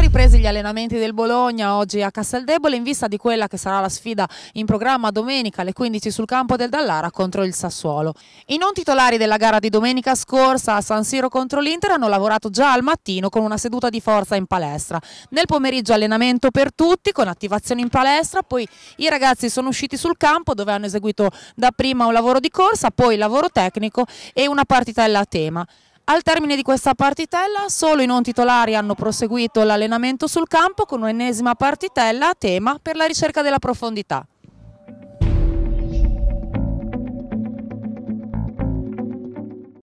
ripresi gli allenamenti del Bologna oggi a Casteldebole in vista di quella che sarà la sfida in programma domenica alle 15 sul campo del Dallara contro il Sassuolo. I non titolari della gara di domenica scorsa a San Siro contro l'Inter hanno lavorato già al mattino con una seduta di forza in palestra. Nel pomeriggio allenamento per tutti con attivazione in palestra, poi i ragazzi sono usciti sul campo dove hanno eseguito dapprima un lavoro di corsa, poi lavoro tecnico e una partitella a tema. Al termine di questa partitella solo i non titolari hanno proseguito l'allenamento sul campo con un'ennesima partitella a tema per la ricerca della profondità.